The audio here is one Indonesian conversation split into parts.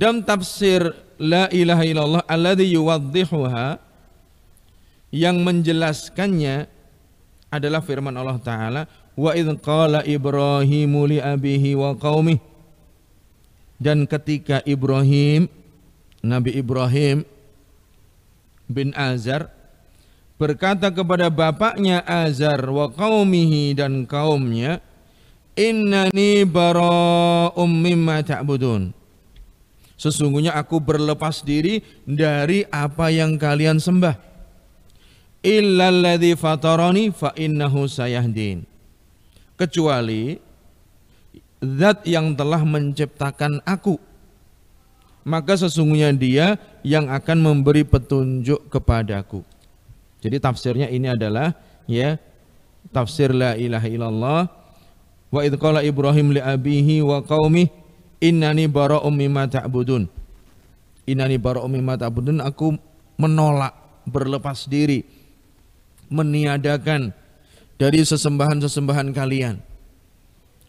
Dalam tafsir la ilaha illallah alladhi yuwaddihuha yang menjelaskannya adalah firman Allah taala wa idz qala ibrahimu li abihi wa qaumi dan ketika Ibrahim Nabi Ibrahim bin Azar berkata kepada bapaknya Azar wa qaumihi dan kaumnya innani bara'um mimma ta'budun Sesungguhnya aku berlepas diri dari apa yang kalian sembah. Illalladzi fatarani fa innahu sayahdin. Kecuali zat yang telah menciptakan aku. Maka sesungguhnya dia yang akan memberi petunjuk kepadaku. Jadi tafsirnya ini adalah ya tafsir la ilaha illallah wa idh qala Ibrahim li abihi wa qaumihi innani ummi ma ta'budun innani ummi ma ta'budun aku menolak berlepas diri meniadakan dari sesembahan-sesembahan kalian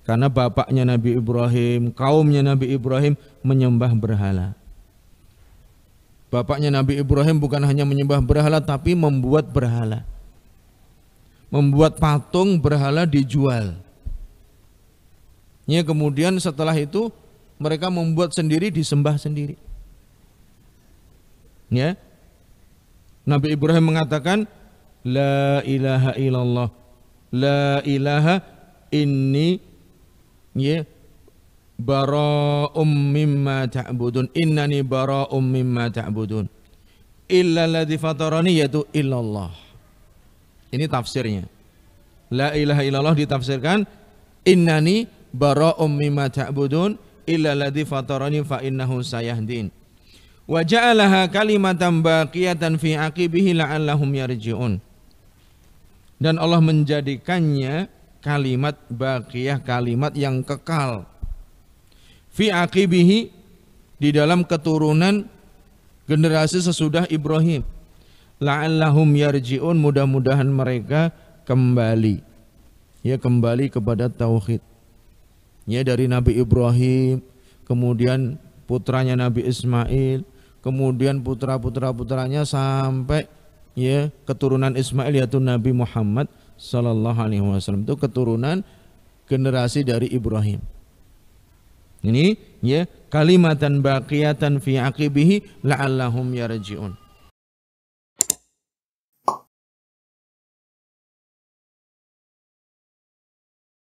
karena bapaknya Nabi Ibrahim, kaumnya Nabi Ibrahim menyembah berhala. Bapaknya Nabi Ibrahim bukan hanya menyembah berhala tapi membuat berhala. Membuat patung berhala dijual. Ya, kemudian setelah itu mereka membuat sendiri disembah sendiri. Ya. Nabi Ibrahim mengatakan la ilaha illallah la ilaha inni ya bara'um mimma ta'budun innani bara'um mimma ta'budun illa ladzi fatarani yaitu illallah ini tafsirnya la ilaha illallah ditafsirkan innani bara'um mimma ta'budun illa ladhi fatarani fa innahu sayahdin wa ja'alaha kalimatan baqiyatan fi aqibihi la'allahum yarji'un dan Allah menjadikannya kalimat baqiyah kalimat yang kekal fi aqibihi di dalam keturunan generasi sesudah Ibrahim la'allahum yarji'un mudah-mudahan mereka kembali ya kembali kepada tauhid ya dari Nabi Ibrahim, kemudian putranya Nabi Ismail, kemudian putra-putra putranya sampai ya keturunan Ismail yaitu Nabi Muhammad sallallahu alaihi wasallam itu keturunan generasi dari Ibrahim. Ini ya kalimatan baqiyatan fi aqibihi la'allahum yarji'un.